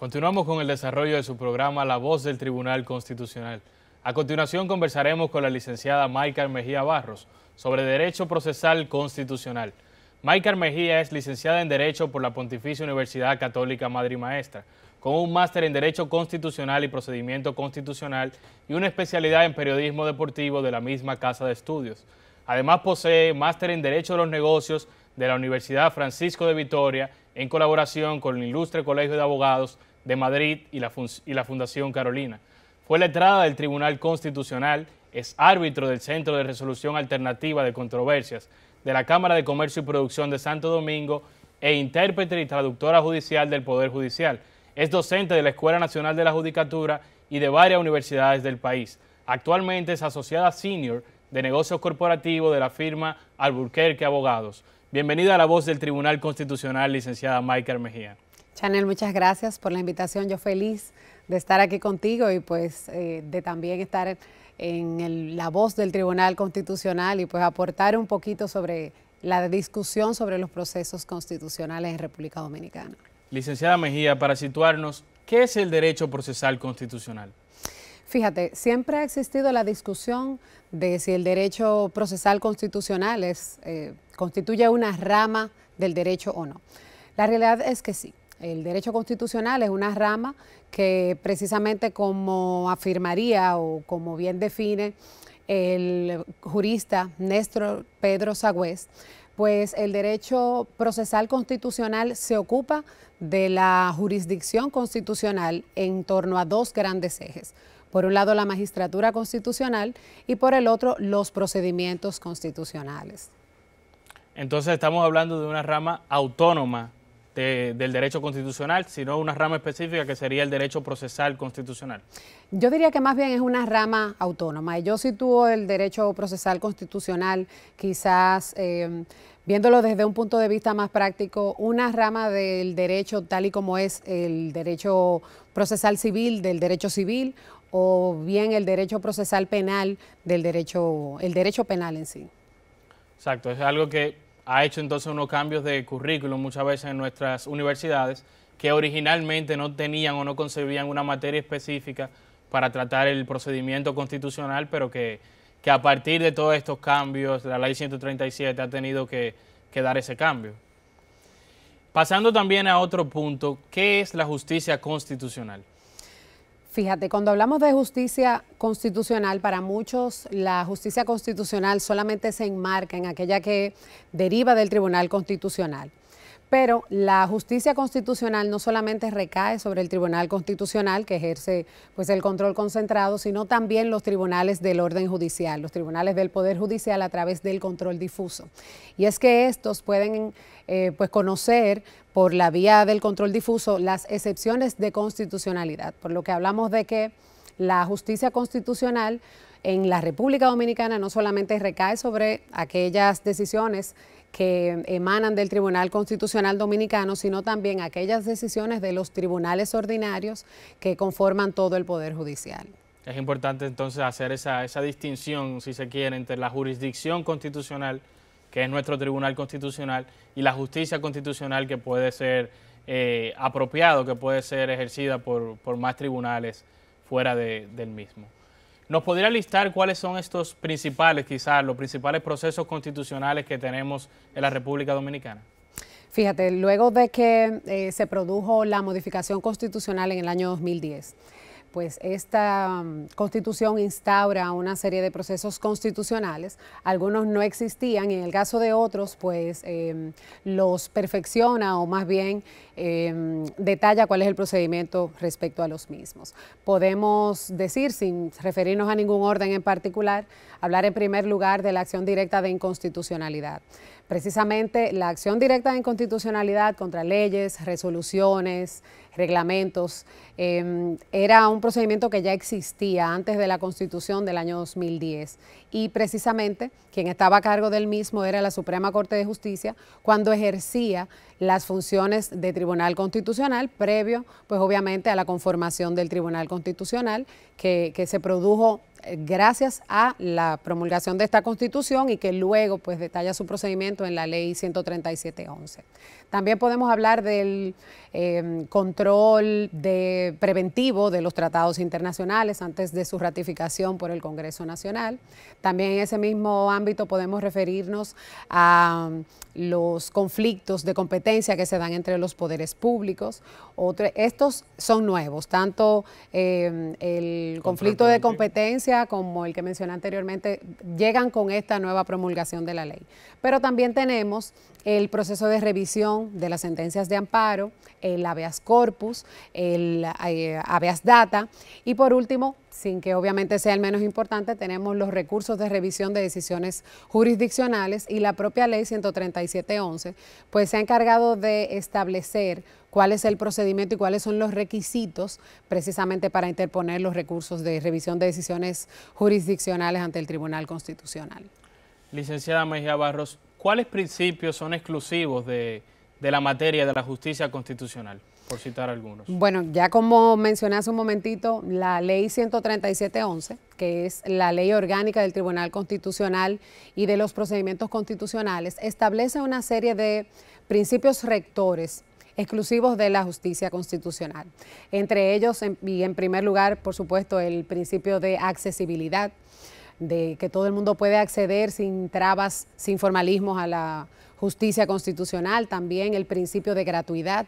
Continuamos con el desarrollo de su programa La Voz del Tribunal Constitucional. A continuación conversaremos con la licenciada maika Mejía Barros sobre Derecho Procesal Constitucional. maika Mejía es licenciada en Derecho por la Pontificia Universidad Católica Madre y Maestra, con un máster en Derecho Constitucional y Procedimiento Constitucional y una especialidad en Periodismo Deportivo de la misma Casa de Estudios. Además posee máster en Derecho de los Negocios de la Universidad Francisco de Vitoria en colaboración con el Ilustre Colegio de Abogados de Madrid y la, Fundación Carolina. Fue letrada del Tribunal Constitucional, es árbitro del Centro de Resolución Alternativa de Controversias de la Cámara de Comercio y Producción de Santo Domingo e intérprete y traductora judicial del Poder Judicial. Es docente de la Escuela Nacional de la Judicatura y de varias universidades del país. Actualmente es asociada senior de negocios corporativos de la firma Alburquerque Abogados. Bienvenida a la voz del Tribunal Constitucional, licenciada Maiker Mejía. Chanel, muchas gracias por la invitación. Yo feliz de estar aquí contigo y pues eh, de también estar en la voz del Tribunal Constitucional y pues aportar un poquito sobre la discusión sobre los procesos constitucionales en República Dominicana. Licenciada Mejía, para situarnos, ¿qué es el derecho procesal constitucional? Fíjate, siempre ha existido la discusión de si el derecho procesal constitucional eh, constituye una rama del derecho o no. La realidad es que sí. El derecho constitucional es una rama que precisamente como afirmaría o como bien define el jurista Néstor Pedro Sagüez, pues el derecho procesal constitucional se ocupa de la jurisdicción constitucional en torno a dos grandes ejes. Por un lado la magistratura constitucional y por el otro los procedimientos constitucionales. Entonces estamos hablando de una rama autónoma eh, del derecho constitucional, sino una rama específica que sería el derecho procesal constitucional. Yo diría que más bien es una rama autónoma. Yo sitúo el derecho procesal constitucional quizás... Eh, viéndolo desde un punto de vista más práctico, una rama del derecho tal y como es el derecho procesal civil del derecho civil o bien el derecho procesal penal del derecho el derecho penal en sí. Exacto, es algo que ha hecho entonces unos cambios de currículum muchas veces en nuestras universidades que originalmente no tenían o no concebían una materia específica para tratar el procedimiento constitucional, pero que, a partir de todos estos cambios, la ley 137 ha tenido que, que dar ese cambio. Pasando también a otro punto, ¿qué es la justicia constitucional? Fíjate, cuando hablamos de justicia constitucional, para muchos la justicia constitucional solamente se enmarca en aquella que deriva del Tribunal Constitucional. Pero la justicia constitucional no solamente recae sobre el Tribunal Constitucional, que ejerce pues, el control concentrado, sino también los tribunales del orden judicial, los tribunales del Poder Judicial a través del control difuso. Y es que estos pueden eh, pues, conocer por la vía del control difuso las excepciones de constitucionalidad, por lo que hablamos de que la justicia constitucional en la República Dominicana no solamente recae sobre aquellas decisiones que emanan del Tribunal Constitucional Dominicano, sino también aquellas decisiones de los tribunales ordinarios que conforman todo el Poder Judicial. Es importante entonces hacer esa, esa distinción, si se quiere, entre la jurisdicción constitucional, que es nuestro Tribunal Constitucional, y la justicia constitucional que puede ser eh, apropiado, que puede ser ejercida por, más tribunales fuera del mismo. ¿Nos podría listar cuáles son estos principales, quizás, los principales procesos constitucionales que tenemos en la República Dominicana? Fíjate, luego de que eh, se produjo la modificación constitucional en el año 2010, pues esta mm, constitución instaura una serie de procesos constitucionales. Algunos no existían y en el caso de otros, pues em, los perfecciona o más bien em, detalla cuál es el procedimiento respecto a los mismos. Podemos decir, sin referirnos a ningún orden en particular, hablar en primer lugar de la acción directa de inconstitucionalidad. Precisamente la acción directa de inconstitucionalidad contra leyes, resoluciones, reglamentos, em, era un procedimiento que ya existía antes de la Constitución del año 2010. Y precisamente quien estaba a cargo del mismo era la Suprema Corte de Justicia cuando ejercía las funciones de Tribunal Constitucional, previo, pues obviamente, a la conformación del Tribunal Constitucional, que, que se produjo eh, gracias a la promulgación de esta constitución y que luego pues detalla su procedimiento en la ley 137.11. También podemos hablar del em, control de preventivo de los tratados internacionales antes de su ratificación por el Congreso Nacional. También en ese mismo ámbito podemos referirnos a um, los conflictos de competencia que se dan entre los poderes públicos. estos son nuevos, tanto em, el conflicto de competencia como el que mencioné anteriormente llegan con esta nueva promulgación de la ley. Pero también tenemos el proceso de revisión de las sentencias de amparo, el habeas corpus, el eh, habeas data y por último, sin que obviamente sea el menos importante, tenemos los recursos de revisión de decisiones jurisdiccionales y la propia ley 137.11, pues se ha encargado de establecer cuál es el procedimiento y cuáles son los requisitos precisamente para interponer los recursos de revisión de decisiones jurisdiccionales ante el Tribunal Constitucional. Licenciada Mejía Barros, ¿cuáles principios son exclusivos de de la materia de la justicia constitucional, por citar algunos. Bueno, ya como mencioné hace un momentito, la ley 137.11, que es la ley orgánica del Tribunal Constitucional y de los procedimientos constitucionales, establece una serie de principios rectores exclusivos de la justicia constitucional. Entre ellos, y en primer lugar, por supuesto, el principio de accesibilidad, de que todo el mundo puede acceder sin trabas, sin formalismos a la justicia constitucional, también el principio de gratuidad,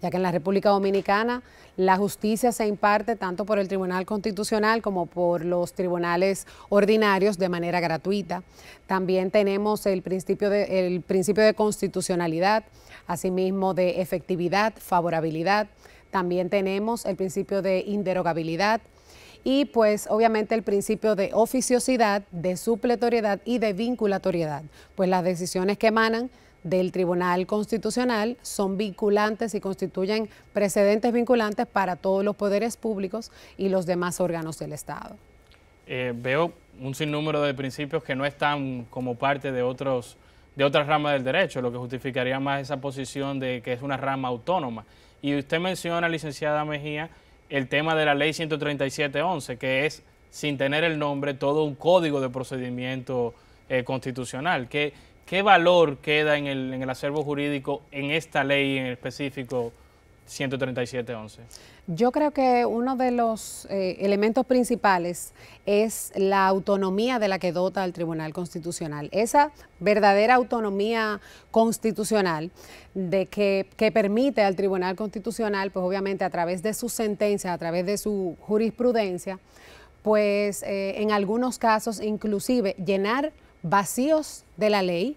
ya que en la República Dominicana la justicia se imparte tanto por el Tribunal Constitucional como por los tribunales ordinarios de manera gratuita. También tenemos el principio de, el principio de constitucionalidad, asimismo de efectividad, favorabilidad. También tenemos el principio de inderogabilidad, y pues obviamente el principio de oficiosidad, de supletoriedad y de vinculatoriedad, pues las decisiones que emanan del Tribunal Constitucional son vinculantes y constituyen precedentes vinculantes para todos los poderes públicos y los demás órganos del Estado. Eh, veo un sinnúmero de principios que no están como parte de otros de otras ramas del derecho, lo que justificaría más esa posición de que es una rama autónoma. Y usted menciona, licenciada Mejía, el tema de la ley 137.11, que es, sin tener el nombre, todo un código de procedimiento eh, constitucional. ¿Qué, ¿Qué valor queda en el, en el acervo jurídico en esta ley en específico? 13711. Yo creo que uno de los eh, elementos principales es la autonomía de la que dota el Tribunal Constitucional. Esa verdadera autonomía constitucional de que, permite al Tribunal Constitucional, pues obviamente a través de su sentencia, a través de su jurisprudencia, pues eh, en algunos casos inclusive llenar vacíos de la ley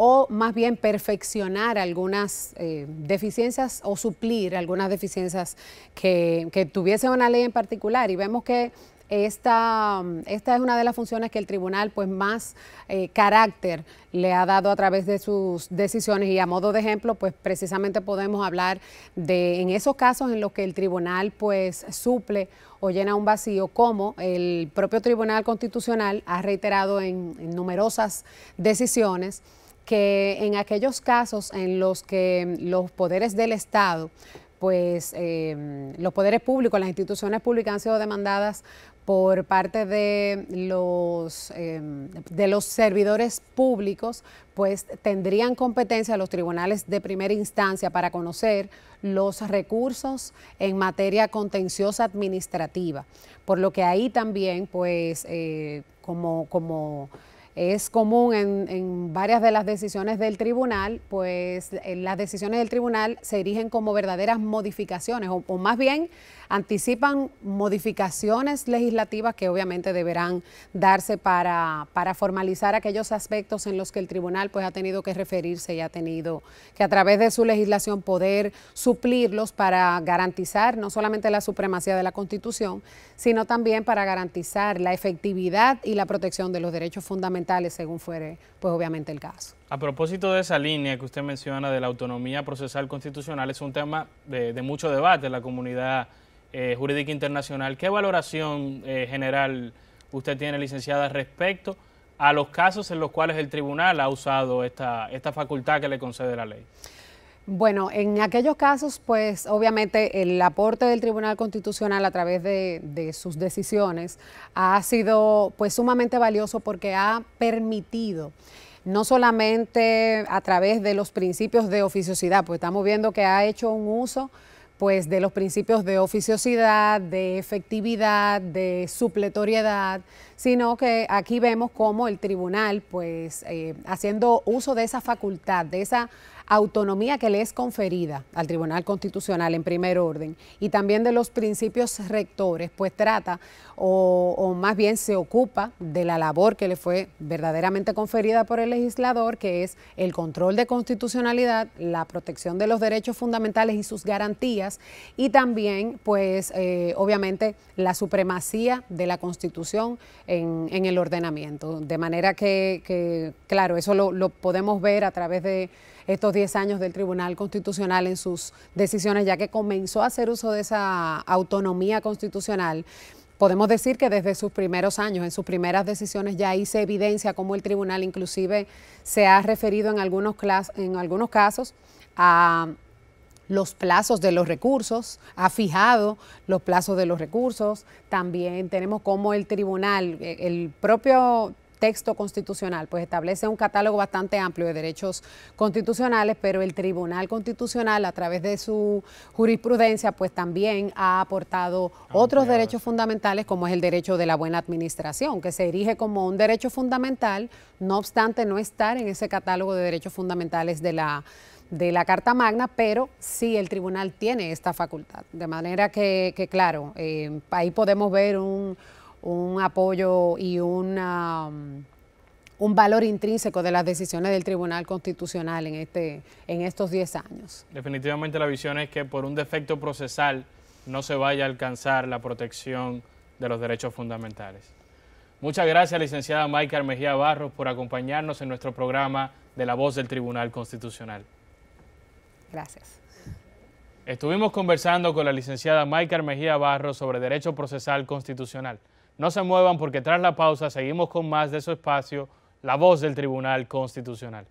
o más bien perfeccionar algunas eh, deficiencias o suplir algunas deficiencias que, tuviese una ley en particular. Y vemos que esta, esta, es una de las funciones que el tribunal pues más eh, carácter le ha dado a través de sus decisiones y a modo de ejemplo pues precisamente podemos hablar de en esos casos en los que el tribunal pues suple o llena un vacío como el propio Tribunal Constitucional ha reiterado en numerosas decisiones que en aquellos casos en los que los poderes del Estado pues em, los poderes públicos, las instituciones públicas han sido demandadas por parte de los, em, de los servidores públicos, pues tendrían competencia los tribunales de primera instancia para conocer los recursos en materia contenciosa administrativa. Por lo que ahí también, pues, eh, como, como es común en, varias de las decisiones del tribunal, pues eh, las decisiones del tribunal se erigen como verdaderas modificaciones o, más bien anticipan modificaciones legislativas que obviamente deberán darse para, para formalizar aquellos aspectos en los que el tribunal pues ha tenido que referirse y ha tenido que a través de su legislación poder suplirlos para garantizar no solamente la supremacía de la Constitución, sino también para garantizar la efectividad y la protección de los derechos fundamentales según fuere, pues obviamente el caso. A propósito de esa línea que usted menciona de la autonomía procesal constitucional, es un tema de, mucho debate en la comunidad eh, jurídica internacional. ¿Qué valoración eh, general usted tiene, licenciada, respecto a los casos en los cuales el tribunal ha usado esta, esta facultad que le concede la ley? Bueno, en aquellos casos, pues obviamente el aporte del Tribunal Constitucional a través de, sus decisiones ha sido pues sumamente valioso porque ha permitido no solamente a través de los principios de oficiosidad, pues estamos viendo que ha hecho un uso pues de los principios de oficiosidad, de efectividad, de supletoriedad, sino que aquí vemos cómo el tribunal, pues eh, haciendo uso de esa facultad, de esa autonomía que le es conferida al Tribunal Constitucional en primer orden y también de los principios rectores, pues trata o, más bien se ocupa de la labor que le fue verdaderamente conferida por el legislador, que es el control de constitucionalidad, la protección de los derechos fundamentales y sus garantías y también, pues, eh, obviamente, la supremacía de la Constitución en, el ordenamiento. De manera que, claro, eso lo podemos ver a través de estos 10 años del Tribunal Constitucional en sus decisiones, ya que comenzó a hacer uso de esa autonomía constitucional. Podemos decir que desde sus primeros años, en sus primeras decisiones, ya hice evidencia cómo el tribunal inclusive se ha referido en algunos, casos a los plazos de los recursos, ha fijado los plazos de los recursos, también tenemos cómo el tribunal, eh, el propio texto constitucional, pues establece un catálogo bastante amplio de derechos constitucionales, pero el Tribunal Constitucional a través de su jurisprudencia pues también ha aportado otros derechos fundamentales como es el derecho de la buena administración, que se erige como un derecho fundamental, no obstante no estar en ese catálogo de derechos fundamentales de la de la Carta Magna, pero sí el tribunal tiene esta facultad. De manera que, claro, eh, ahí podemos ver un, un apoyo y mm, un valor intrínseco de las decisiones del Tribunal Constitucional en, este, estos 10 años. Definitivamente la visión es que por un defecto procesal no se vaya a alcanzar la protección de los derechos fundamentales. Muchas gracias, licenciada Maica Mejía Barros, por acompañarnos en nuestro programa de La Voz del Tribunal Constitucional. Gracias. Estuvimos conversando con la licenciada Maica Mejía Barros sobre Derecho Procesal Constitucional. No se muevan porque tras la pausa seguimos con más de su espacio, La Voz del Tribunal Constitucional.